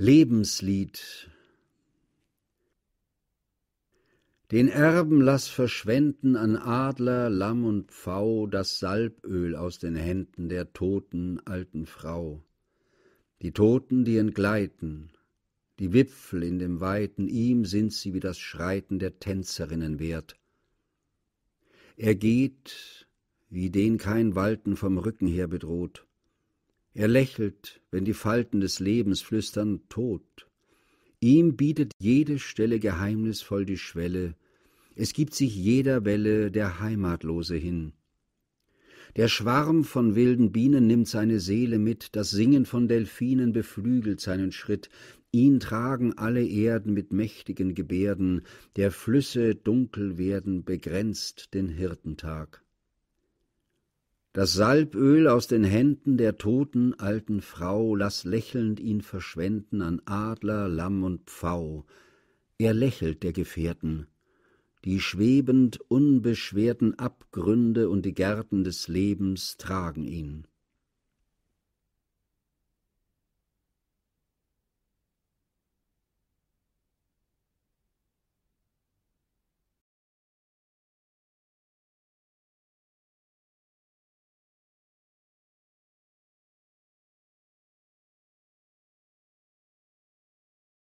Lebenslied Den Erben lass verschwenden an Adler, Lamm und Pfau das Salböl aus den Händen der toten alten Frau. Die Toten, die entgleiten, die Wipfel in dem Weiten, ihm sind sie wie das Schreiten der Tänzerinnen wert. Er geht, wie den kein Walten vom Rücken her bedroht, er lächelt, wenn die Falten des Lebens flüstern Tod. Ihm bietet jede Stelle geheimnisvoll die Schwelle, es gibt sich jeder Welle der Heimatlose hin. Der Schwarm von wilden Bienen nimmt seine Seele mit, das Singen von Delfinen beflügelt seinen Schritt, ihn tragen alle Erden mit mächtigen Gebärden, der Flüsse dunkel werden begrenzt den Hirtentag. Das Salböl aus den Händen der toten alten Frau lass lächelnd ihn verschwenden an Adler, Lamm und Pfau. Er lächelt der Gefährten. Die schwebend unbeschwerten Abgründe und die Gärten des Lebens tragen ihn.